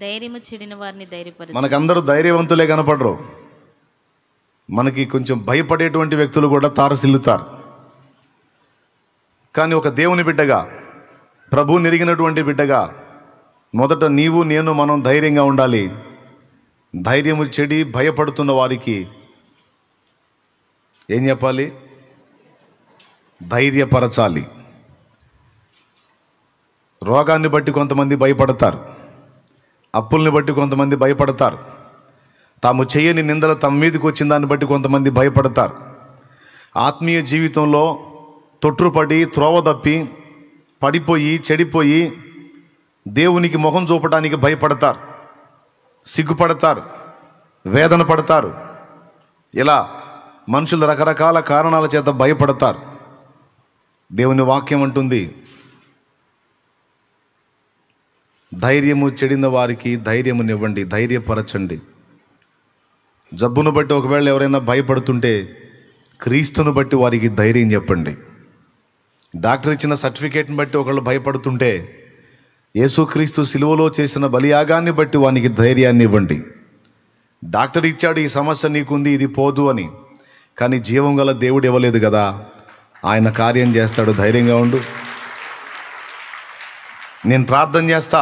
ధైర్యము చెడిన వారిని ధైర్యపరచు మనకందరూ ధైర్యవంతులే కనపడరు మనకి కొంచెం భయపడేటువంటి వ్యక్తులు కూడా తారసిల్లుతారు కానీ ఒక దేవుని బిడ్డగా ప్రభు నిరిగినటువంటి బిడ్డగా మొదట నీవు నేను మనం ధైర్యంగా ఉండాలి ధైర్యము చెడి భయపడుతున్న వారికి ఏం చెప్పాలి ధైర్యపరచాలి రోగాన్ని బట్టి కొంతమంది భయపడతారు అప్పుల్ని బట్టి కొంతమంది భయపడతారు తాము చేయని నిందలు తమ మీదకి వచ్చిన దాన్ని బట్టి కొంతమంది భయపడతారు ఆత్మీయ జీవితంలో తొట్టుపడి త్రోవ తప్పి పడిపోయి చెడిపోయి దేవునికి మొహం చూపడానికి భయపడతారు సిగ్గుపడతారు వేదన పడతారు ఇలా మనుషులు రకరకాల కారణాల చేత భయపడతారు దేవుని వాక్యం అంటుంది ధైర్యము చెడిన వారికి ధైర్యమునివ్వండి ధైర్యపరచండి జబ్బును బట్టి ఒకవేళ ఎవరైనా భయపడుతుంటే క్రీస్తును బట్టి వారికి ధైర్యం చెప్పండి డాక్టర్ ఇచ్చిన సర్టిఫికేట్ని బట్టి ఒకళ్ళు భయపడుతుంటే యేసుక్రీస్తు సిలువలో చేసిన బలియాగాన్ని బట్టి వానికి ధైర్యాన్ని ఇవ్వండి డాక్టర్ ఇచ్చాడు ఈ సమస్య నీకుంది ఇది పోదు అని కానీ జీవం గల దేవుడు ఇవ్వలేదు కదా ఆయన కార్యం చేస్తాడు ధైర్యంగా ఉండు నేను ప్రార్థన చేస్తా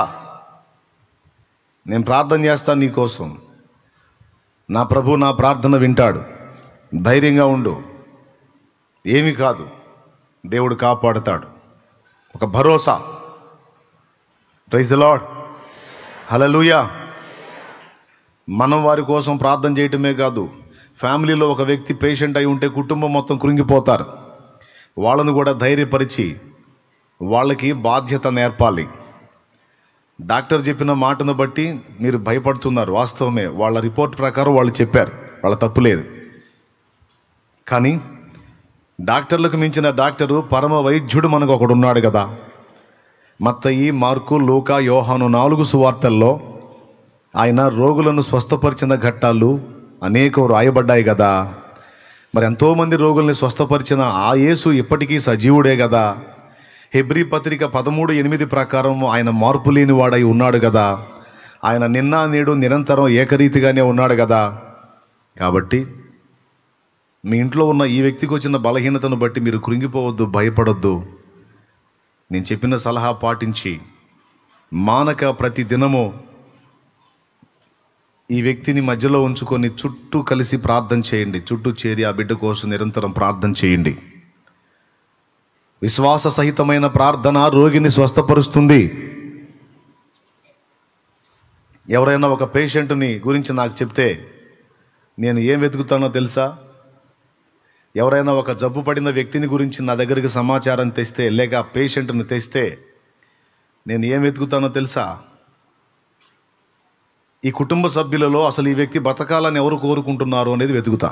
నేను ప్రార్థన చేస్తా నీకోసం నా ప్రభు నా ప్రార్థన వింటాడు ధైర్యంగా ఉండు ఏమి కాదు దేవుడు కాపాడుతాడు ఒక భరోసా ప్రైజ్ ద లాడ్ హలలుయా మనం వారి కోసం ప్రార్థన చేయటమే కాదు ఫ్యామిలీలో ఒక వ్యక్తి పేషెంట్ అయి ఉంటే కుటుంబం మొత్తం కృంగిపోతారు వాళ్ళను కూడా ధైర్యపరిచి వాళ్ళకి బాధ్యత నేర్పాలి డాక్టర్ చెప్పిన మాటను బట్టి మీరు భయపడుతున్నారు వాస్తవమే వాళ్ళ రిపోర్ట్ ప్రకారం వాళ్ళు చెప్పారు వాళ్ళ తప్పు లేదు కానీ డాక్టర్లకు మించిన డాక్టరు పరమ వైద్యుడు మనకు ఒకడు ఉన్నాడు కదా మత్తయి మార్కు లూకా యోహాను నాలుగు సువార్తల్లో ఆయన రోగులను స్వస్థపరిచిన ఘట్టాలు అనేక రాయబడ్డాయి కదా మరి ఎంతోమంది రోగుల్ని స్వస్థపరిచిన ఆ యేసు ఇప్పటికీ సజీవుడే కదా హెబ్రి పత్రిక పదమూడు ఎనిమిది ప్రకారం ఆయన మార్పు లేని వాడై ఉన్నాడు కదా ఆయన నిన్న నేడు నిరంతరం ఏకరీతిగానే ఉన్నాడు కదా కాబట్టి మీ ఇంట్లో ఉన్న ఈ వ్యక్తికి వచ్చిన బలహీనతను బట్టి మీరు కృంగిపోవద్దు భయపడొద్దు నేను చెప్పిన సలహా పాటించి మానక ప్రతి దినము ఈ వ్యక్తిని మధ్యలో ఉంచుకొని చుట్టూ కలిసి ప్రార్థన చేయండి చుట్టూ చేరి ఆ బిడ్డ కోసం నిరంతరం ప్రార్థన చేయండి విశ్వాస సహితమైన ప్రార్థన రోగిని స్వస్థపరుస్తుంది ఎవరైనా ఒక పేషెంట్ని గురించి నాకు చెప్తే నేను ఏం వెతుకుతానో తెలుసా ఎవరైనా ఒక జబ్బు పడిన వ్యక్తిని గురించి నా దగ్గరికి సమాచారం తెస్తే లేక పేషెంట్ని తెస్తే నేను ఏం వెతుకుతానో తెలుసా ఈ కుటుంబ సభ్యులలో అసలు ఈ వ్యక్తి బతకాలని ఎవరు కోరుకుంటున్నారు అనేది వెతుకుతా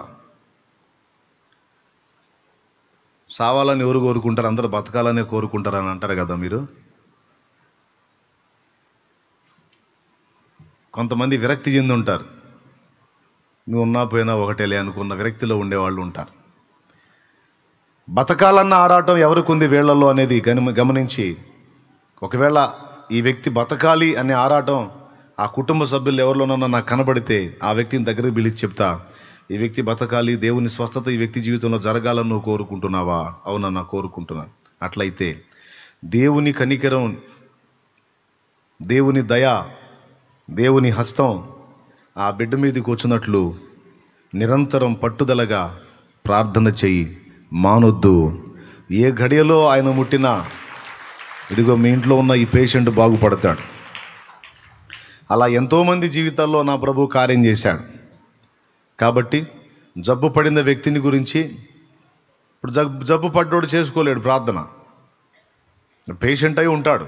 సావాలని ఎవరు కోరుకుంటారు అందరూ బతకాలనే కోరుకుంటారు అని అంటారు కదా మీరు కొంతమంది విరక్తి చెంది ఉంటారు నువ్వు ఉన్నా పోయినా ఒకటేలే అనుకున్న విరక్తిలో ఉండేవాళ్ళు ఉంటారు బతకాలన్న ఆరాటం ఎవరికి ఉంది వీళ్లలో అనేది గమనించి ఒకవేళ ఈ వ్యక్తి బతకాలి అనే ఆరాటం ఆ కుటుంబ సభ్యులు ఎవరిలోనన్నా నాకు కనబడితే ఆ వ్యక్తిని దగ్గరికి పిలిచి చెప్తా ఈ వ్యక్తి బతకాలి దేవుని స్వస్థత ఈ వ్యక్తి జీవితంలో జరగాలని నువ్వు కోరుకుంటున్నావా అవునన్నా కోరుకుంటున్నాను అట్లయితే దేవుని కనికరం దేవుని దయ దేవుని హస్తం ఆ బిడ్డ మీదకి వచ్చినట్లు నిరంతరం పట్టుదలగా ప్రార్థన చెయ్యి మానొద్దు ఏ ఘడియలో ఆయన ముట్టినా ఇదిగో మీ ఇంట్లో ఉన్న ఈ పేషెంట్ బాగుపడతాడు అలా ఎంతోమంది జీవితాల్లో నా ప్రభు కార్యం చేశాడు కాబట్టి జబ్బు పడిన వ్యక్తిని గురించి ఇప్పుడు జబ్బు జబ్బు పడ్డోడు చేసుకోలేడు ప్రార్థన పేషెంట్ అయి ఉంటాడు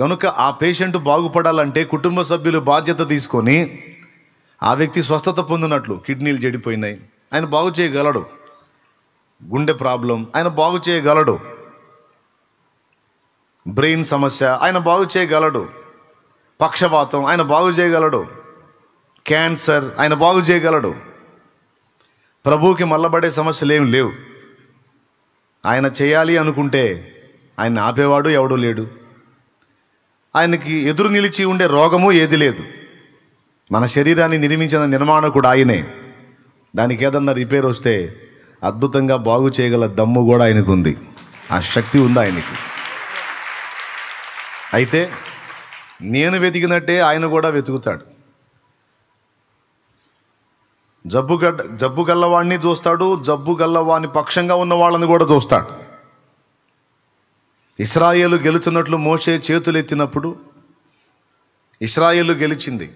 కనుక ఆ పేషెంట్ బాగుపడాలంటే కుటుంబ సభ్యులు బాధ్యత తీసుకొని ఆ వ్యక్తి స్వస్థత పొందినట్లు కిడ్నీలు చెడిపోయినాయి ఆయన బాగు చేయగలడు గుండె ప్రాబ్లం ఆయన బాగు చేయగలడు బ్రెయిన్ సమస్య ఆయన బాగు చేయగలడు పక్షపాతం ఆయన బాగు చేయగలడు క్యాన్సర్ ఆయన బాగు చేయగలడు ప్రభువుకి మల్లబడే సమస్యలు ఏమి లేవు ఆయన చేయాలి అనుకుంటే ఆయన ఆపేవాడు ఎవడూ లేడు ఆయనకి ఎదురు నిలిచి ఉండే రోగము ఏది లేదు మన శరీరాన్ని నిర్మించిన కూడా ఆయనే దానికి ఏదన్నా రిపేర్ వస్తే అద్భుతంగా బాగు చేయగల దమ్ము కూడా ఆయనకు ఉంది ఆ శక్తి ఉంది ఆయనకి అయితే నేను వెతికినట్టే ఆయన కూడా వెతుకుతాడు జబ్బు గడ్డ జబ్బు గల్లవాడిని చూస్తాడు జబ్బు గల్లవాని పక్షంగా ఉన్న వాళ్ళని కూడా చూస్తాడు ఇస్రాయేలు గెలుచున్నట్లు మోసే చేతులెత్తినప్పుడు ఇస్రాయేలు గెలిచింది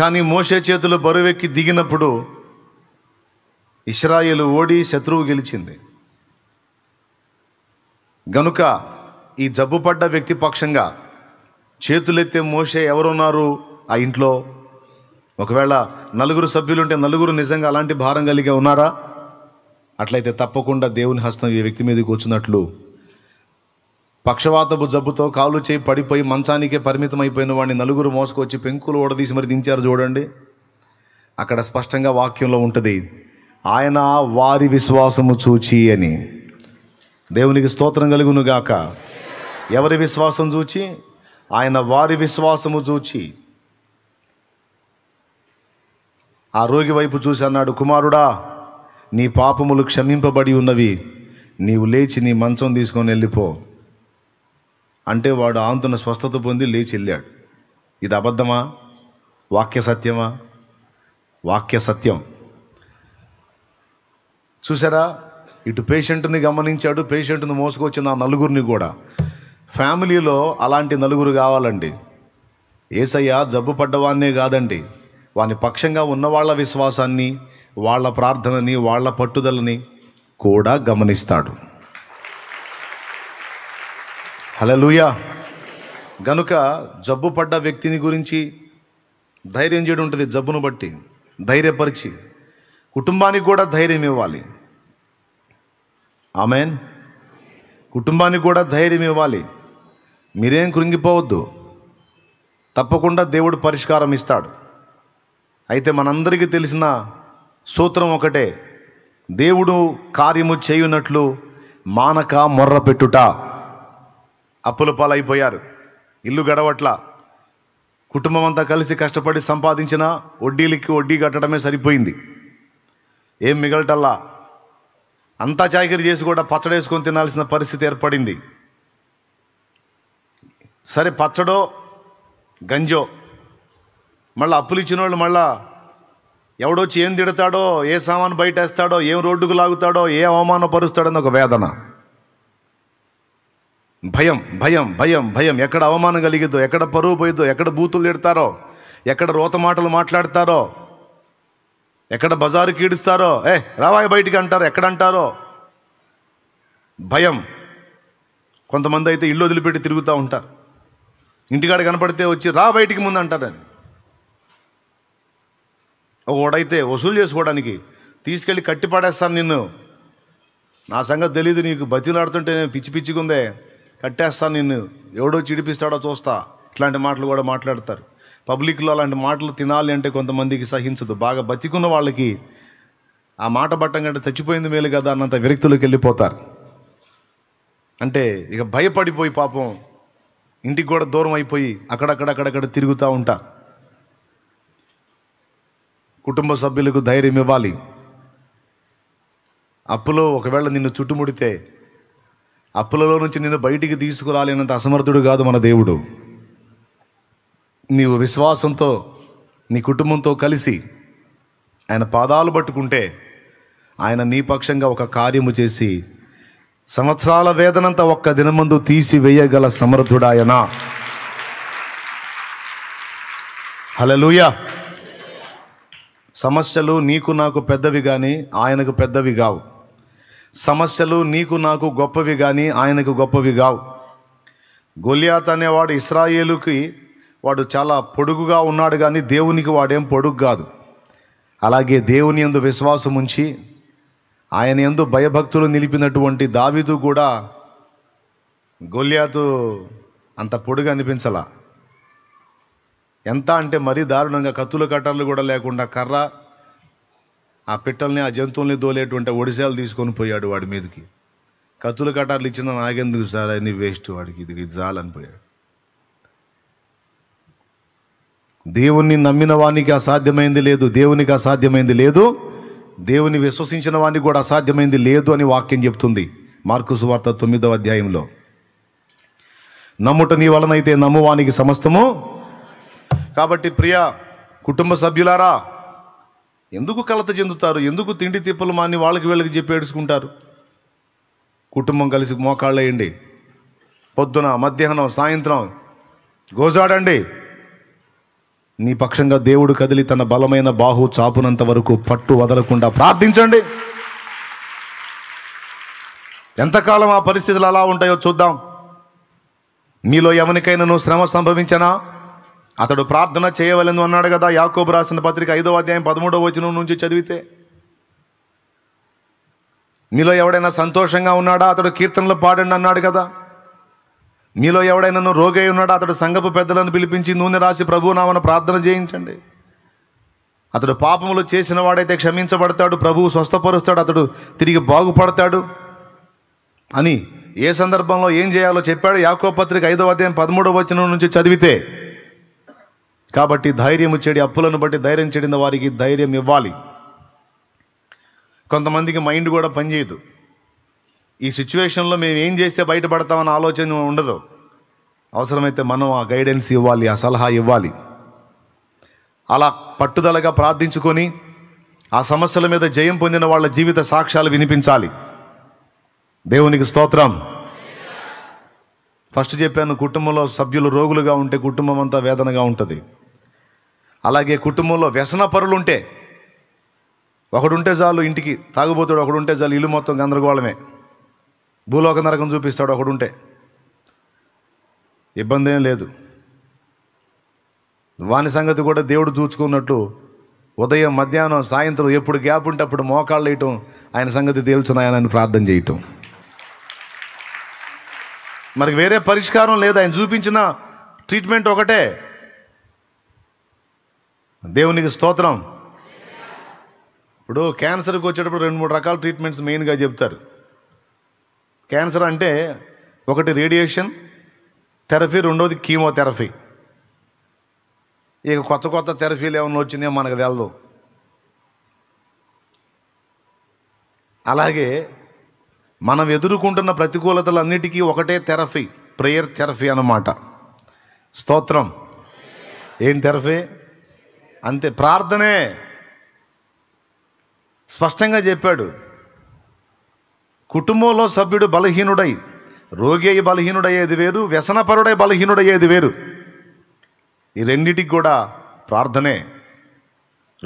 కానీ మోసే చేతులు బరువెక్కి దిగినప్పుడు ఇస్రాయేలు ఓడి శత్రువు గెలిచింది గనుక ఈ పడ్డ వ్యక్తి పక్షంగా చేతులెత్తే మోసే ఎవరున్నారు ఆ ఇంట్లో ఒకవేళ నలుగురు సభ్యులుంటే నలుగురు నిజంగా అలాంటి భారం కలిగి ఉన్నారా అట్లయితే తప్పకుండా దేవుని హస్తం ఈ వ్యక్తి మీదకి వచ్చినట్లు పక్షవాతపు జబ్బుతో కాలు చేయి పడిపోయి మంచానికే పరిమితం అయిపోయిన వాడిని నలుగురు మోసుకొచ్చి పెంకులు ఓడదీసి మరి దించారు చూడండి అక్కడ స్పష్టంగా వాక్యంలో ఉంటుంది ఆయన వారి విశ్వాసము చూచి అని దేవునికి స్తోత్రం కలుగునుగాక ఎవరి విశ్వాసం చూచి ఆయన వారి విశ్వాసము చూచి ఆ రోగి వైపు చూసి అన్నాడు కుమారుడా నీ పాపములు క్షమింపబడి ఉన్నవి నీవు లేచి నీ మంచం తీసుకొని వెళ్ళిపో అంటే వాడు ఆంతున స్వస్థత పొంది లేచి వెళ్ళాడు ఇది అబద్ధమా వాక్య సత్యమా వాక్య సత్యం చూసారా ఇటు పేషెంట్ని గమనించాడు పేషెంట్ను మోసుకొచ్చిన ఆ నలుగురిని కూడా ఫ్యామిలీలో అలాంటి నలుగురు కావాలండి ఏసయ్య జబ్బు పడ్డవాన్నే కాదండి వాని పక్షంగా ఉన్న వాళ్ళ విశ్వాసాన్ని వాళ్ళ ప్రార్థనని వాళ్ళ పట్టుదలని కూడా గమనిస్తాడు హలలుయా గనుక జబ్బు పడ్డ వ్యక్తిని గురించి ధైర్యం చేయడం ఉంటుంది జబ్బును బట్టి ధైర్యపరిచి కుటుంబానికి కూడా ధైర్యం ఇవ్వాలి ఆమెన్ కుటుంబానికి కూడా ధైర్యం ఇవ్వాలి మీరేం కృంగిపోవద్దు తప్పకుండా దేవుడు పరిష్కారం ఇస్తాడు అయితే మనందరికీ తెలిసిన సూత్రం ఒకటే దేవుడు కార్యము చేయునట్లు మానక మొర్ర పెట్టుట అప్పుల పాలైపోయారు ఇల్లు గడవట్ల కుటుంబం అంతా కలిసి కష్టపడి సంపాదించిన వడ్డీలకి వడ్డీ కట్టడమే సరిపోయింది ఏం మిగలటల్లా అంతా చాకిరి చేసి కూడా పచ్చడేసుకొని తినాల్సిన పరిస్థితి ఏర్పడింది సరే పచ్చడో గంజో మళ్ళీ అప్పులు ఇచ్చిన వాళ్ళు మళ్ళా ఎవడొచ్చి ఏం తిడతాడో ఏ సామాను బయటేస్తాడో ఏం రోడ్డుకు లాగుతాడో ఏ ఏం అవమానపరుస్తాడని ఒక వేదన భయం భయం భయం భయం ఎక్కడ అవమానం కలిగిద్దో ఎక్కడ పరువు పోయిద్దో ఎక్కడ బూతులు తిడతారో ఎక్కడ రోత మాటలు మాట్లాడతారో ఎక్కడ బజారు కీడుస్తారో ఏ రావాయి బయటికి అంటారు ఎక్కడ అంటారో భయం కొంతమంది అయితే ఇల్లు వదిలిపెట్టి తిరుగుతూ ఉంటారు ఇంటికాడ కనపడితే వచ్చి రా బయటికి ముందు అంటారని ఒకడైతే వసూలు చేసుకోవడానికి తీసుకెళ్ళి కట్టి పడేస్తాను నిన్ను నా సంగతి తెలియదు నీకు బతిలాడుతుంటే నేను పిచ్చి పిచ్చికుందే కట్టేస్తాను నిన్ను ఎవడో చిడిపిస్తాడో చూస్తా ఇట్లాంటి మాటలు కూడా మాట్లాడతారు పబ్లిక్లో అలాంటి మాటలు తినాలి అంటే కొంతమందికి సహించదు బాగా బతికున్న వాళ్ళకి ఆ మాట బట్టం కంటే చచ్చిపోయింది మేలు కదా అన్నంత విరక్తులకు వెళ్ళిపోతారు అంటే ఇక భయపడిపోయి పాపం ఇంటికి కూడా దూరం అయిపోయి అక్కడక్కడక్కడక్కడ తిరుగుతూ ఉంటారు కుటుంబ సభ్యులకు ధైర్యం ఇవ్వాలి అప్పులో ఒకవేళ నిన్ను చుట్టుముడితే అప్పులలో నుంచి నిన్ను బయటికి తీసుకురాలేనంత అసమర్థుడు కాదు మన దేవుడు నీవు విశ్వాసంతో నీ కుటుంబంతో కలిసి ఆయన పాదాలు పట్టుకుంటే ఆయన నీ పక్షంగా ఒక కార్యము చేసి సంవత్సరాల వేదనంత ఒక్క దినమందు వేయగల సమర్థుడాయన హలలుయా సమస్యలు నీకు నాకు పెద్దవి కానీ ఆయనకు పెద్దవి కావు సమస్యలు నీకు నాకు గొప్పవి కానీ ఆయనకు గొప్పవి కావు గొలియాత్ అనేవాడు ఇస్రాయేలుకి వాడు చాలా పొడుగుగా ఉన్నాడు కానీ దేవునికి వాడేం పొడుగు కాదు అలాగే దేవుని ఎందు విశ్వాసం ఉంచి ఆయన ఎందు భయభక్తులు నిలిపినటువంటి దావిదు కూడా గొలియాతు అంత పొడుగు అనిపించలా ఎంత అంటే మరీ దారుణంగా కత్తులు కట్టర్లు కూడా లేకుండా కర్ర ఆ పిట్టల్ని ఆ జంతువుల్ని దోలేటువంటి ఒడిశాలు తీసుకొని పోయాడు వాడి మీదకి కత్తులు కటార్లు ఇచ్చిన నాగెందుకు సార్ అని వేస్ట్ వాడికి ఇది ఇది అనిపోయాడు దేవుణ్ణి నమ్మిన వానికి అసాధ్యమైంది లేదు దేవునికి అసాధ్యమైంది లేదు దేవుని విశ్వసించిన వానికి కూడా అసాధ్యమైంది లేదు అని వాక్యం చెప్తుంది మార్కు సువార్త తొమ్మిదవ అధ్యాయంలో నమ్ముట నీ వలనైతే నమ్మువానికి సమస్తము కాబట్టి ప్రియా కుటుంబ సభ్యులారా ఎందుకు కలత చెందుతారు ఎందుకు తిండి తిప్పలు మాని వాళ్ళకి వీళ్ళకి చెప్పి ఏడుచుకుంటారు కుటుంబం కలిసి మోకాళ్ళేయండి పొద్దున మధ్యాహ్నం సాయంత్రం గోజాడండి నీ పక్షంగా దేవుడు కదిలి తన బలమైన బాహు చాపునంత వరకు పట్టు వదలకుండా ప్రార్థించండి ఎంతకాలం ఆ పరిస్థితులు అలా ఉంటాయో చూద్దాం మీలో ఎవరికైనా నువ్వు శ్రమ సంభవించనా అతడు ప్రార్థన చేయవలెందు అన్నాడు కదా యాకోబు రాసిన పత్రిక ఐదో అధ్యాయం పదమూడవ వచనం నుంచి చదివితే మీలో ఎవడైనా సంతోషంగా ఉన్నాడా అతడు కీర్తనలు పాడండి అన్నాడు కదా మీలో ఎవడైనా రోగి రోగై ఉన్నాడా అతడు సంగపు పెద్దలను పిలిపించి నూనె రాసి ప్రభు ప్రార్థన చేయించండి అతడు పాపములు చేసిన వాడైతే క్షమించబడతాడు ప్రభువు స్వస్థపరుస్తాడు అతడు తిరిగి బాగుపడతాడు అని ఏ సందర్భంలో ఏం చేయాలో చెప్పాడు యాకో పత్రిక ఐదో అధ్యాయం పదమూడవ వచనం నుంచి చదివితే కాబట్టి ధైర్యము చెడి అప్పులను బట్టి ధైర్యం చెడిన వారికి ధైర్యం ఇవ్వాలి కొంతమందికి మైండ్ కూడా పనిచేయదు ఈ సిచ్యువేషన్లో మేము ఏం చేస్తే బయటపడతామన్న ఆలోచన ఉండదు అవసరమైతే మనం ఆ గైడెన్స్ ఇవ్వాలి ఆ సలహా ఇవ్వాలి అలా పట్టుదలగా ప్రార్థించుకొని ఆ సమస్యల మీద జయం పొందిన వాళ్ళ జీవిత సాక్ష్యాలు వినిపించాలి దేవునికి స్తోత్రం ఫస్ట్ చెప్పాను కుటుంబంలో సభ్యులు రోగులుగా ఉంటే కుటుంబం అంతా వేదనగా ఉంటుంది అలాగే కుటుంబంలో వ్యసన పరులు ఉంటే ఒకడుంటే చాలు ఇంటికి తాగుబోతాడు ఒకడుంటే చాలు ఇల్లు మొత్తం గందరగోళమే భూలోక నరకం చూపిస్తాడు ఒకడుంటే ఇబ్బంది ఏం లేదు వాని సంగతి కూడా దేవుడు దూచుకున్నట్టు ఉదయం మధ్యాహ్నం సాయంత్రం ఎప్పుడు గ్యాప్ ఉంటే అప్పుడు మోకాళ్ళు వేయటం ఆయన సంగతి తేల్చున్నాయని ప్రార్థన చేయటం మరి వేరే పరిష్కారం లేదు ఆయన చూపించిన ట్రీట్మెంట్ ఒకటే దేవునికి స్తోత్రం ఇప్పుడు క్యాన్సర్కి వచ్చేటప్పుడు రెండు మూడు రకాల ట్రీట్మెంట్స్ మెయిన్గా చెప్తారు క్యాన్సర్ అంటే ఒకటి రేడియేషన్ థెరపీ రెండోది కీమోథెరపీ ఇక కొత్త కొత్త థెరపీలు ఏమైనా వచ్చినాయో మనకు తెలదు అలాగే మనం ఎదుర్కొంటున్న ప్రతికూలతలన్నిటికీ ఒకటే థెరపీ ప్రేయర్ థెరపీ అన్నమాట స్తోత్రం ఏం థెరపీ అంతే ప్రార్థనే స్పష్టంగా చెప్పాడు కుటుంబంలో సభ్యుడు బలహీనుడై రోగి అయి బలహీనుడయ్యేది వేరు వ్యసనపరుడై బలహీనుడయ్యేది వేరు ఈ రెండిటికి కూడా ప్రార్థనే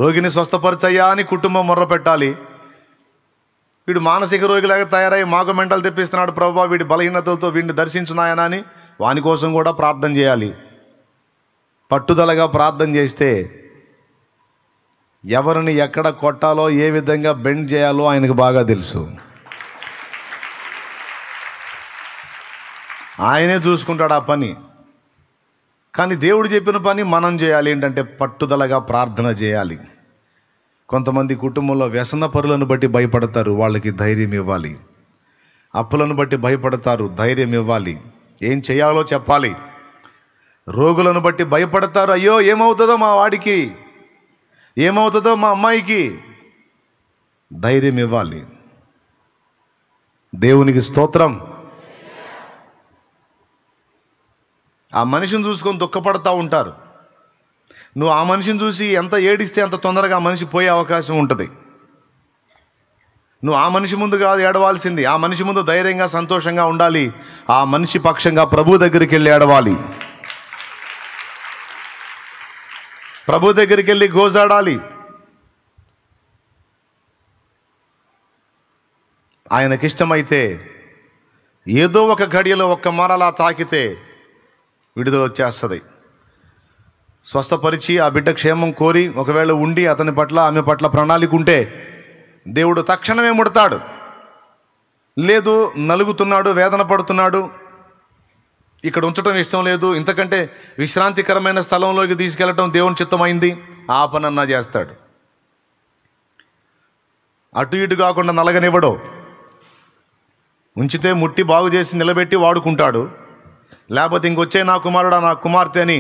రోగిని స్వస్థపరచయ్యా అని కుటుంబం పెట్టాలి వీడు మానసిక రోగిలాగా తయారై మాకు మెంటలు తెప్పిస్తున్నాడు ప్రభావ వీడి బలహీనతలతో వీడిని దర్శించున్నాయన అని వాని కోసం కూడా ప్రార్థన చేయాలి పట్టుదలగా ప్రార్థన చేస్తే ఎవరిని ఎక్కడ కొట్టాలో ఏ విధంగా బెండ్ చేయాలో ఆయనకు బాగా తెలుసు ఆయనే చూసుకుంటాడు ఆ పని కానీ దేవుడు చెప్పిన పని మనం చేయాలి ఏంటంటే పట్టుదలగా ప్రార్థన చేయాలి కొంతమంది కుటుంబంలో వ్యసన పరులను బట్టి భయపడతారు వాళ్ళకి ధైర్యం ఇవ్వాలి అప్పులను బట్టి భయపడతారు ధైర్యం ఇవ్వాలి ఏం చేయాలో చెప్పాలి రోగులను బట్టి భయపడతారు అయ్యో ఏమవుతుందో మా వాడికి ఏమవుతుందో మా అమ్మాయికి ధైర్యం ఇవ్వాలి దేవునికి స్తోత్రం ఆ మనిషిని చూసుకొని దుఃఖపడతా ఉంటారు నువ్వు ఆ మనిషిని చూసి ఎంత ఏడిస్తే అంత తొందరగా ఆ మనిషి పోయే అవకాశం ఉంటుంది నువ్వు ఆ మనిషి ముందు కాదు ఏడవాల్సింది ఆ మనిషి ముందు ధైర్యంగా సంతోషంగా ఉండాలి ఆ మనిషి పక్షంగా ప్రభు దగ్గరికి వెళ్ళి ఏడవాలి ప్రభు దగ్గరికి వెళ్ళి గోజాడాలి ఆయనకిష్టమైతే ఏదో ఒక గడియలో ఒక్క మారలా తాకితే విడుదల వచ్చేస్తుంది స్వస్థపరిచి ఆ బిడ్డ క్షేమం కోరి ఒకవేళ ఉండి అతని పట్ల ఆమె పట్ల ప్రణాళిక ఉంటే దేవుడు తక్షణమే ముడతాడు లేదు నలుగుతున్నాడు వేదన పడుతున్నాడు ఇక్కడ ఉంచడం ఇష్టం లేదు ఇంతకంటే విశ్రాంతికరమైన స్థలంలోకి తీసుకెళ్ళటం దేవుని చిత్తమైంది ఆ చేస్తాడు అటు ఇటు కాకుండా నలగనివ్వడు ఉంచితే ముట్టి బాగు చేసి నిలబెట్టి వాడుకుంటాడు లేకపోతే ఇంకొచ్చే నా కుమారుడా నా కుమార్తె అని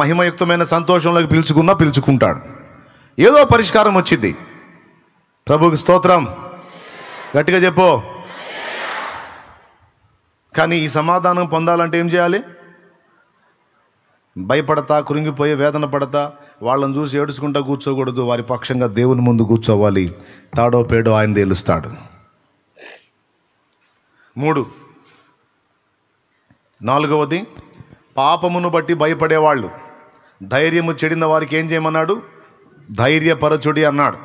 మహిమయుక్తమైన సంతోషంలోకి పిలుచుకున్నా పిలుచుకుంటాడు ఏదో పరిష్కారం వచ్చింది ప్రభుకి స్తోత్రం గట్టిగా చెప్పు కానీ ఈ సమాధానం పొందాలంటే ఏం చేయాలి భయపడతా కృంగిపోయి వేదన పడతా వాళ్ళని చూసి ఏడుచుకుంటా కూర్చోకూడదు వారి పక్షంగా దేవుని ముందు కూర్చోవాలి తాడో పేడో ఆయన తేలుస్తాడు మూడు నాలుగవది పాపమును బట్టి భయపడేవాళ్ళు ధైర్యము చెడిన వారికి ఏం చేయమన్నాడు ధైర్యపరచుడి అన్నాడు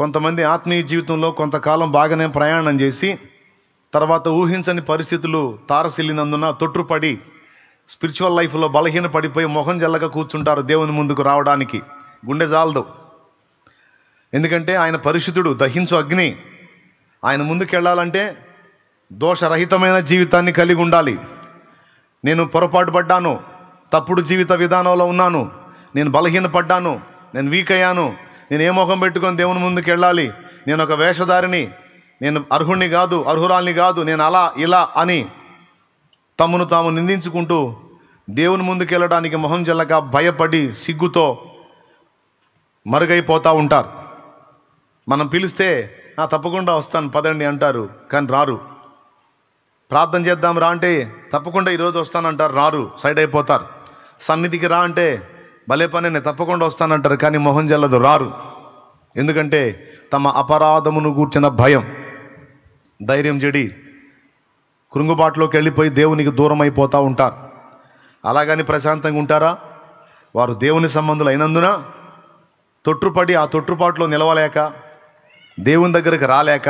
కొంతమంది ఆత్మీయ జీవితంలో కొంతకాలం బాగానే ప్రయాణం చేసి తర్వాత ఊహించని పరిస్థితులు తారసిల్లినందున తొట్టుపడి స్పిరిచువల్ లైఫ్లో బలహీన పడిపోయి మొహం జల్లక కూర్చుంటారు దేవుని ముందుకు రావడానికి గుండె జాలదు ఎందుకంటే ఆయన పరిశుద్ధుడు దహించు అగ్ని ఆయన ముందుకెళ్ళాలంటే దోషరహితమైన జీవితాన్ని కలిగి ఉండాలి నేను పొరపాటు పడ్డాను తప్పుడు జీవిత విధానంలో ఉన్నాను నేను బలహీనపడ్డాను నేను వీక్ అయ్యాను నేను ఏ మొహం పెట్టుకొని దేవుని ముందుకు వెళ్ళాలి నేను ఒక వేషధారిని నేను అర్హుణ్ణి కాదు అర్హురాల్ని కాదు నేను అలా ఇలా అని తమను తాము నిందించుకుంటూ దేవుని ముందుకెళ్ళడానికి మొహం జల్లక భయపడి సిగ్గుతో మరుగైపోతూ ఉంటారు మనం పిలిస్తే నా తప్పకుండా వస్తాను పదండి అంటారు కానీ రారు ప్రార్థన చేద్దాం రా అంటే తప్పకుండా ఈరోజు వస్తానంటారు రారు సైడ్ అయిపోతారు సన్నిధికి రా అంటే భలే పని నేను తప్పకుండా వస్తానంటారు కానీ మొహం జల్లదు రారు ఎందుకంటే తమ అపరాధమును కూర్చిన భయం ధైర్యం చెడి కృంగుబాటులోకి వెళ్ళిపోయి దేవునికి దూరం అయిపోతూ ఉంటారు అలాగని ప్రశాంతంగా ఉంటారా వారు దేవుని సంబంధులు అయినందున తొట్టుపడి ఆ తొట్టుపాటులో నిలవలేక దేవుని దగ్గరికి రాలేక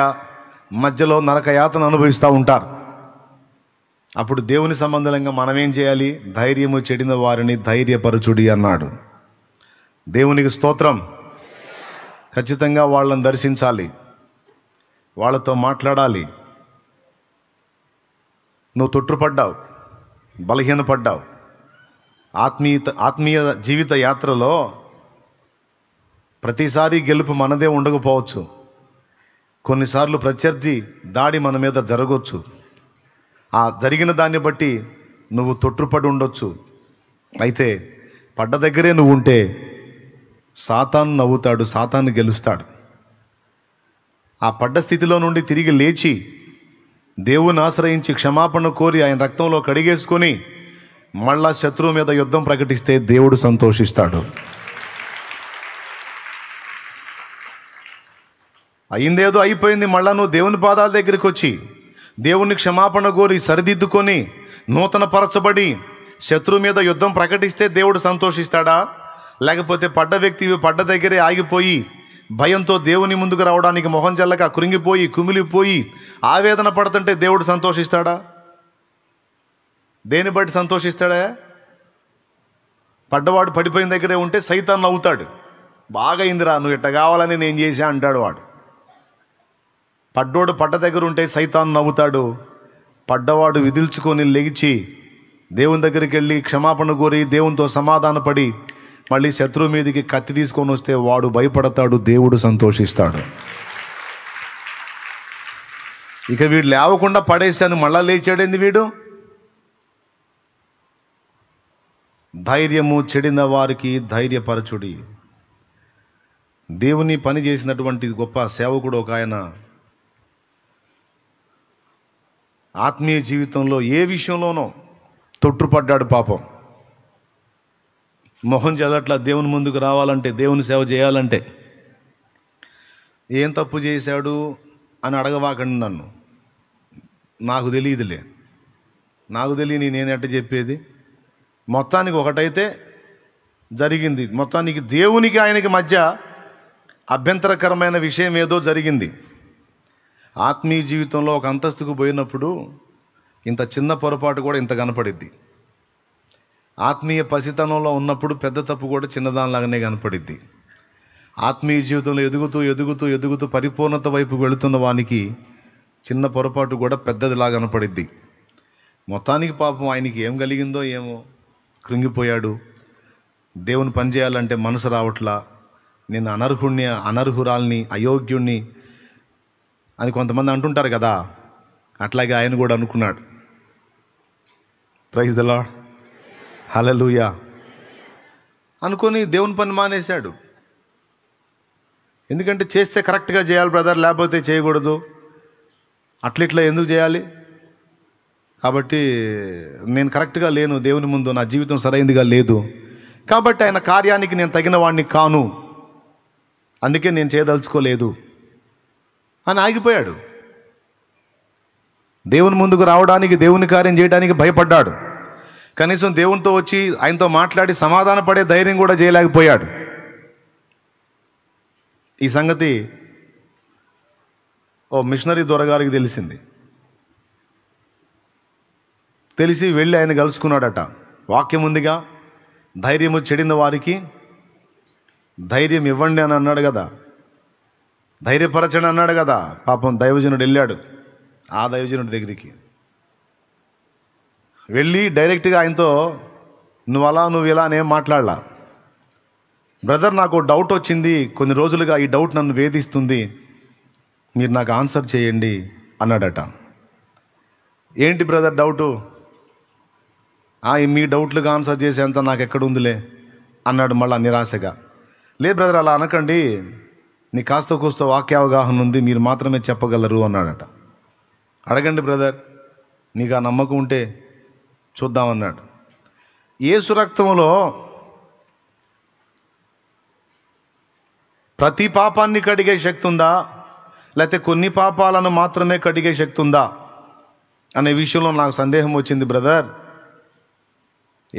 మధ్యలో నరక యాతను అనుభవిస్తూ ఉంటారు అప్పుడు దేవుని సంబంధంగా మనం ఏం చేయాలి ధైర్యము చెడిన వారిని ధైర్యపరచుడి అన్నాడు దేవునికి స్తోత్రం ఖచ్చితంగా వాళ్ళని దర్శించాలి వాళ్ళతో మాట్లాడాలి నువ్వు తొట్టుపడ్డావు బలహీనపడ్డావు ఆత్మీయత ఆత్మీయ జీవిత యాత్రలో ప్రతిసారి గెలుపు మనదే ఉండకపోవచ్చు కొన్నిసార్లు ప్రత్యర్థి దాడి మన మీద జరగవచ్చు ఆ జరిగిన దాన్ని బట్టి నువ్వు తొట్టుపడి ఉండొచ్చు అయితే పడ్డ దగ్గరే నువ్వు ఉంటే సాతాన్ నవ్వుతాడు సాతాన్ని గెలుస్తాడు ఆ పడ్డ స్థితిలో నుండి తిరిగి లేచి దేవుని ఆశ్రయించి క్షమాపణ కోరి ఆయన రక్తంలో కడిగేసుకొని మళ్ళా శత్రువు మీద యుద్ధం ప్రకటిస్తే దేవుడు సంతోషిస్తాడు అయిందేదో అయిపోయింది మళ్ళా నువ్వు దేవుని పాదాల దగ్గరికి వచ్చి దేవుని క్షమాపణ కోరి సరిదిద్దుకొని నూతన పరచబడి శత్రువు మీద యుద్ధం ప్రకటిస్తే దేవుడు సంతోషిస్తాడా లేకపోతే పడ్డ వ్యక్తి పడ్డ దగ్గరే ఆగిపోయి భయంతో దేవుని ముందుకు రావడానికి మొహం చల్లక కృంగిపోయి కుమిలిపోయి ఆవేదన పడుతుంటే దేవుడు సంతోషిస్తాడా దేని బట్టి సంతోషిస్తాడా పడ్డవాడు పడిపోయిన దగ్గరే ఉంటే సైతాన్ని నవ్వుతాడు బాగా ఇందిరా నువ్వు ఇట్ట కావాలని నేను చేసా అంటాడు వాడు పడ్డోడు పడ్డ దగ్గర ఉంటే సైతాన్ నవ్వుతాడు పడ్డవాడు విదిల్చుకొని లెగిచి దేవుని దగ్గరికి వెళ్ళి క్షమాపణ కోరి దేవునితో సమాధానపడి మళ్ళీ శత్రువు మీదకి కత్తి తీసుకొని వస్తే వాడు భయపడతాడు దేవుడు సంతోషిస్తాడు ఇక వీడు లేవకుండా పడేశాను మళ్ళా లేచాడేంది వీడు ధైర్యము చెడిన వారికి ధైర్యపరచుడి దేవుని పని చేసినటువంటి గొప్ప సేవకుడు ఒక ఆయన ఆత్మీయ జీవితంలో ఏ విషయంలోనో తొట్టుపడ్డాడు పాపం మొహం చదవట్లా దేవుని ముందుకు రావాలంటే దేవుని సేవ చేయాలంటే ఏం తప్పు చేశాడు అని అడగవాకండి నన్ను నాకు తెలియదులే నాకు తెలియని ఎట్ట చెప్పేది మొత్తానికి ఒకటైతే జరిగింది మొత్తానికి దేవునికి ఆయనకి మధ్య అభ్యంతరకరమైన విషయం ఏదో జరిగింది ఆత్మీయ జీవితంలో ఒక అంతస్తుకు పోయినప్పుడు ఇంత చిన్న పొరపాటు కూడా ఇంత కనపడిద్ది ఆత్మీయ పసితనంలో ఉన్నప్పుడు పెద్ద తప్పు కూడా చిన్నదానిలాగానే కనపడిద్ది ఆత్మీయ జీవితంలో ఎదుగుతూ ఎదుగుతూ ఎదుగుతూ పరిపూర్ణత వైపు వెళుతున్న వానికి చిన్న పొరపాటు కూడా పెద్దదిలా కనపడిద్ది మొత్తానికి పాపం ఆయనకి ఏం కలిగిందో ఏమో కృంగిపోయాడు దేవుని పనిచేయాలంటే మనసు రావట్లా నేను అనర్హుణ్ణి అనర్హురాల్ని అయోగ్యుణ్ణి అని కొంతమంది అంటుంటారు కదా అట్లాగే ఆయన కూడా అనుకున్నాడు ప్రైజ్ ద హలలుయా అనుకొని దేవుని పని మానేశాడు ఎందుకంటే చేస్తే కరెక్ట్గా చేయాలి బ్రదర్ లేకపోతే చేయకూడదు అట్లిట్లా ఎందుకు చేయాలి కాబట్టి నేను కరెక్ట్గా లేను దేవుని ముందు నా జీవితం సరైనదిగా లేదు కాబట్టి ఆయన కార్యానికి నేను తగిన వాడిని కాను అందుకే నేను చేయదలుచుకోలేదు అని ఆగిపోయాడు దేవుని ముందుకు రావడానికి దేవుని కార్యం చేయడానికి భయపడ్డాడు కనీసం దేవునితో వచ్చి ఆయనతో మాట్లాడి సమాధాన పడే ధైర్యం కూడా చేయలేకపోయాడు ఈ సంగతి ఓ మిషనరీ దొరగారికి తెలిసింది తెలిసి వెళ్ళి ఆయన కలుసుకున్నాడట వాక్యం ఉందిగా ధైర్యము చెడిన వారికి ధైర్యం ఇవ్వండి అని అన్నాడు కదా ధైర్యపరచండి అన్నాడు కదా పాపం దైవజనుడు వెళ్ళాడు ఆ దైవజనుడి దగ్గరికి వెళ్ళి డైరెక్ట్గా ఆయనతో నువ్వు అలా నువ్వు ఇలా అనేం మాట్లాడలా బ్రదర్ నాకు డౌట్ వచ్చింది కొన్ని రోజులుగా ఈ డౌట్ నన్ను వేధిస్తుంది మీరు నాకు ఆన్సర్ చేయండి అన్నాడట ఏంటి బ్రదర్ డౌటు మీ డౌట్లుగా ఆన్సర్ చేసేంత నాకు ఎక్కడుందిలే అన్నాడు మళ్ళా నిరాశగా లేదు బ్రదర్ అలా అనకండి నీ కాస్త కూస్త అవగాహన ఉంది మీరు మాత్రమే చెప్పగలరు అన్నాడట అడగండి బ్రదర్ నీకు ఆ నమ్మకం ఉంటే చూద్దామన్నాడు ఏసు రక్తంలో ప్రతి పాపాన్ని కడిగే శక్తి ఉందా లేకపోతే కొన్ని పాపాలను మాత్రమే కడిగే శక్తి ఉందా అనే విషయంలో నాకు సందేహం వచ్చింది బ్రదర్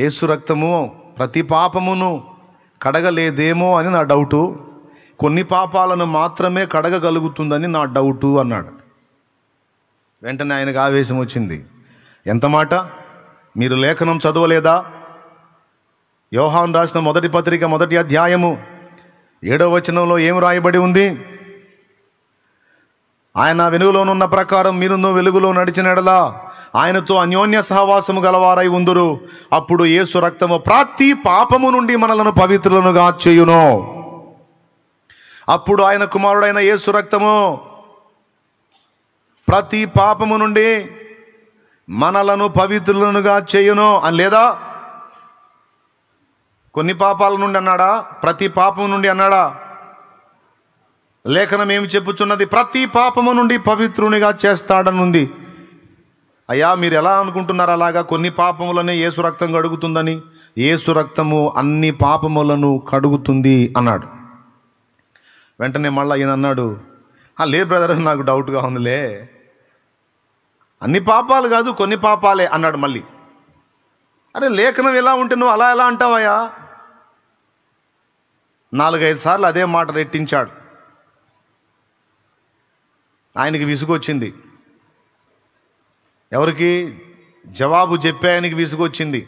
ఏసు రక్తము ప్రతి పాపమును కడగలేదేమో అని నా డౌటు కొన్ని పాపాలను మాత్రమే కడగగలుగుతుందని నా డౌటు అన్నాడు వెంటనే ఆయనకు ఆవేశం వచ్చింది ఎంత మాట మీరు లేఖనం చదవలేదా యోహాన్ రాసిన మొదటి పత్రిక మొదటి అధ్యాయము ఏడవ వచనంలో ఏం రాయబడి ఉంది ఆయన వెలుగులోనున్న ప్రకారం మీరును వెలుగులో నడిచినడలా ఆయనతో అన్యోన్య సహవాసము గలవారై ఉందురు అప్పుడు ఏసు రక్తము ప్రతి పాపము నుండి మనలను పవిత్రులనుగా చేయును అప్పుడు ఆయన కుమారుడైన యేసు రక్తము ప్రతి పాపము నుండి మనలను పవిత్రులనుగా చేయును అని లేదా కొన్ని పాపాల నుండి అన్నాడా ప్రతి పాపం నుండి అన్నాడా లేఖనం ఏమి చెప్పుచున్నది ప్రతి పాపము నుండి పవిత్రునిగా చేస్తాడనుంది అయ్యా మీరు ఎలా అనుకుంటున్నారు అలాగా కొన్ని పాపములనే ఏసు రక్తం కడుగుతుందని ఏసు రక్తము అన్ని పాపములను కడుగుతుంది అన్నాడు వెంటనే మళ్ళీ ఈయన అన్నాడు లే బ్రదర్ నాకు డౌట్గా ఉందిలే అన్ని పాపాలు కాదు కొన్ని పాపాలే అన్నాడు మళ్ళీ అరే లేఖనం ఎలా ఉంటే నువ్వు అలా ఎలా అంటావయ్యా నాలుగైదు సార్లు అదే మాట రెట్టించాడు ఆయనకి విసుగొచ్చింది ఎవరికి జవాబు చెప్పే ఆయనకి విసుగొచ్చింది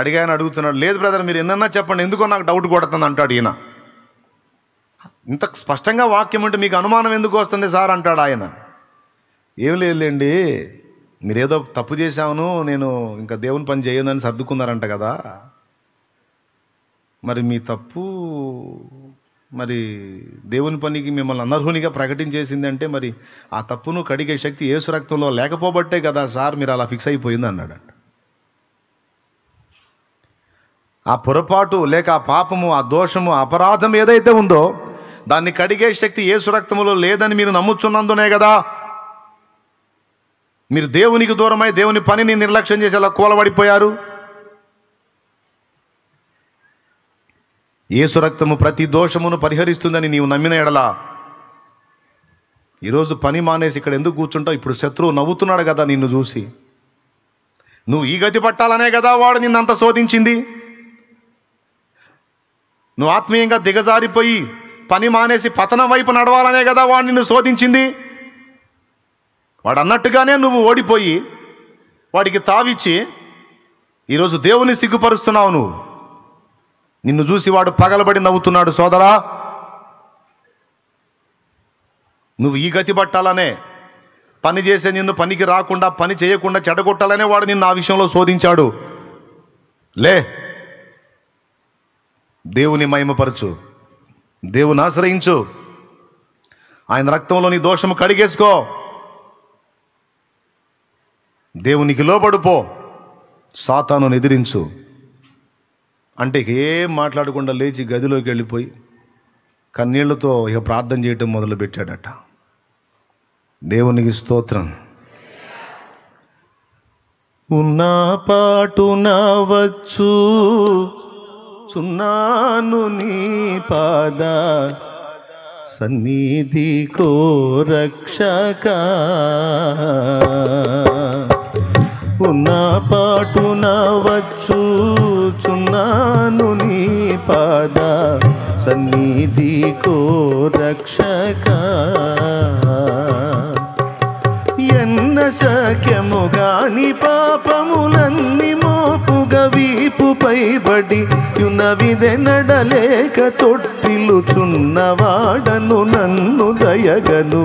అడిగాయని అడుగుతున్నాడు లేదు బ్రదర్ మీరు ఎన్నన్నా చెప్పండి ఎందుకో నాకు డౌట్ కొడుతుంది అంటాడు ఈయన ఇంత స్పష్టంగా వాక్యం అంటే మీకు అనుమానం ఎందుకు వస్తుంది సార్ అంటాడు ఆయన ఏం లేదులేండి మీరేదో తప్పు చేశాను నేను ఇంకా దేవుని పని చేయదని సర్దుకున్నారంట కదా మరి మీ తప్పు మరి దేవుని పనికి మిమ్మల్ని అనర్హునిగా ప్రకటించేసింది అంటే మరి ఆ తప్పును కడిగే శక్తి ఏ సురక్తంలో లేకపోబట్టే కదా సార్ మీరు అలా ఫిక్స్ అయిపోయింది అన్నాడంట ఆ పొరపాటు లేక ఆ పాపము ఆ దోషము అపరాధం ఏదైతే ఉందో దాన్ని కడిగే శక్తి ఏసు రక్తంలో లేదని మీరు నమ్ముచున్నందునే కదా మీరు దేవునికి దూరమై దేవుని పనిని నిర్లక్ష్యం చేసి అలా కూలబడిపోయారు ఏసు రక్తము ప్రతి దోషమును పరిహరిస్తుందని నీవు నమ్మిన ఎడలా ఈరోజు పని మానేసి ఇక్కడ ఎందుకు కూర్చుంటావు ఇప్పుడు శత్రువు నవ్వుతున్నాడు కదా నిన్ను చూసి నువ్వు ఈ గతి పట్టాలనే కదా వాడు నిన్నంత శోధించింది నువ్వు ఆత్మీయంగా దిగజారిపోయి పని మానేసి పతనం వైపు నడవాలనే కదా వాడు నిన్ను శోధించింది వాడు అన్నట్టుగానే నువ్వు ఓడిపోయి వాడికి తావిచ్చి ఈరోజు దేవుని సిగ్గుపరుస్తున్నావు నువ్వు నిన్ను చూసి వాడు పగలబడి నవ్వుతున్నాడు సోదరా నువ్వు ఈ గతి పట్టాలనే పని చేసే నిన్ను పనికి రాకుండా పని చేయకుండా చెడగొట్టాలనే వాడు నిన్ను ఆ విషయంలో శోధించాడు లే దేవుని మహిమపరచు దేవుని ఆశ్రయించు ఆయన రక్తంలో నీ దోషము కడిగేసుకో దేవునికి లోబడిపో సాతాను ఎదిరించు అంటే ఏం మాట్లాడకుండా లేచి గదిలోకి వెళ్ళిపోయి కన్నీళ్లతో ఇక ప్రార్థన చేయటం మొదలుపెట్టాడట దేవునికి స్తోత్రం ఉన్నా పాటు వచ్చు చున్నాను నీ పాద సన్నిధి కో రక్షక ఉన్న పాటున చున్నాను నీ పాద సన్నిధి కో రక్షక ఎన్న సఖ్యము గాని పాపములన్నీ మోపుగ వీపుపై బడి యునవిదె నడలేక తొట్టిలు చున్నవాడను నన్ను దయగను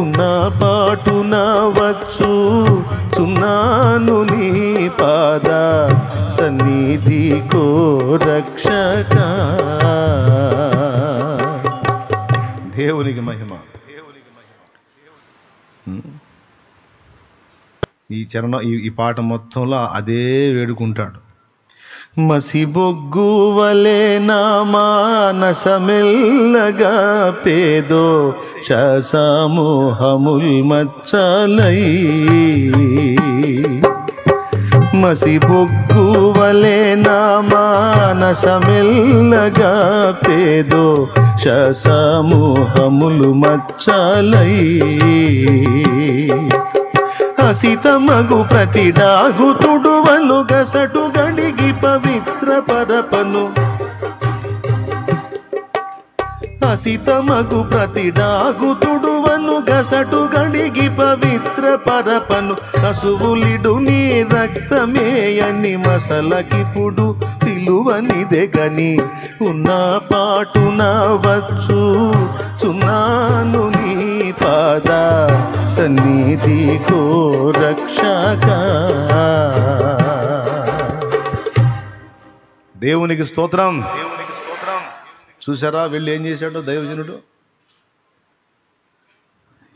ఉన్న పాటు ఉన్నవచ్చు చున్నాను నీ పాద సన్నిధి కో రక్షక దేవునికి మహిమ ఈ చరణ ఈ పాట మొత్తంలో అదే వేడుకుంటాడు మసిబొగ్గువలే నా మానసమెల్లగా పేదో శసమోహముల్ మచ్చలై మసిబొగ్గువలే నా మానసమెల్లగా పేదో శసమోహములు మచ్చలై మగు ప్రతి డాగు తుడువను గసటు గడిగి పవిత్ర పరపను మగు ప్రతి డాగు తుడువను గసటు గడిగి పవిత్ర పరపను రసువులిడు నీ రక్తమేయని సిలువని సిలువనిదెగని ఉన్న పాటున వచ్చు చున్నాను దాదా సన్నిధి కో రక్షక దేవునికి స్తోత్రం దేవునికి స్తోత్రం చూసారా వెళ్ళి ఏం చేశాడు దైవజనుడు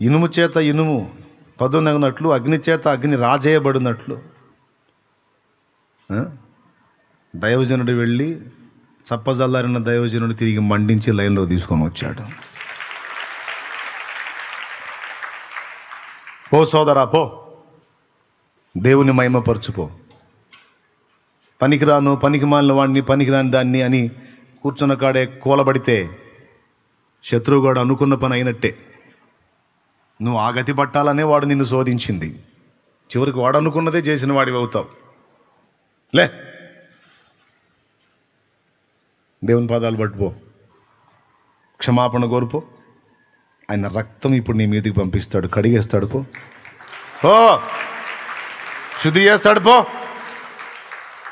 ఇనుము చేత ఇనుము పదునగినట్లు అగ్ని చేత అగ్ని రాజేయబడినట్లు దైవజనుడు వెళ్ళి చప్పజల్లారిన దైవజనుడు తిరిగి మండించి లైన్లో తీసుకొని వచ్చాడు పో సోదరా పో దేవుని మహిమపరచుపో పనికిరాను పనికి మాలిన వాడిని పనికిరాని దాన్ని అని కూర్చున్న కాడే కూలబడితే శత్రువు కూడా అనుకున్న పని అయినట్టే నువ్వు ఆ గతి పట్టాలనే వాడు నిన్ను శోధించింది చివరికి వాడు అనుకున్నదే చేసిన వాడివి అవుతావు లే దేవుని పాదాలు పట్టుపో క్షమాపణ కోరుపో ఆయన రక్తం ఇప్పుడు నీ మీదకి పంపిస్తాడు కడిగేస్తాడు పో ఓ శుద్ధి చేస్తాడు పో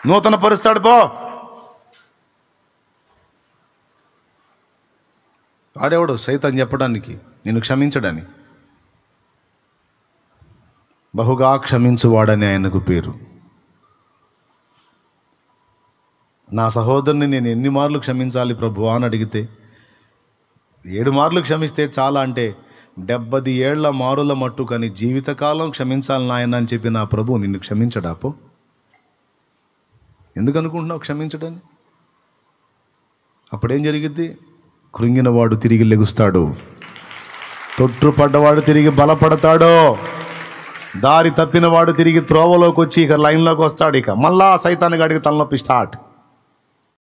నూతన పరుస్తాడు పో ఆడేవాడు సైతం చెప్పడానికి నేను క్షమించడని బహుగా క్షమించువాడని ఆయనకు పేరు నా సహోదరుని నేను ఎన్ని మార్లు క్షమించాలి ప్రభు అని అడిగితే ఏడు మార్లు క్షమిస్తే చాలా అంటే డెబ్బది ఏళ్ల మారుల మట్టు కానీ జీవితకాలం క్షమించాలి నాయన అని చెప్పి నా ప్రభు నిన్ను క్షమించడాపో ఎందుకు అనుకుంటున్నావు క్షమించడని అప్పుడేం జరిగిద్ది కృంగినవాడు తిరిగి లెగుస్తాడు తొట్టుపడ్డవాడు తిరిగి బలపడతాడో దారి తప్పినవాడు తిరిగి త్రోవలోకి వచ్చి ఇక లైన్లోకి వస్తాడు ఇక మళ్ళా సైతాన్ని అడిగి తలనొప్పి స్టార్ట్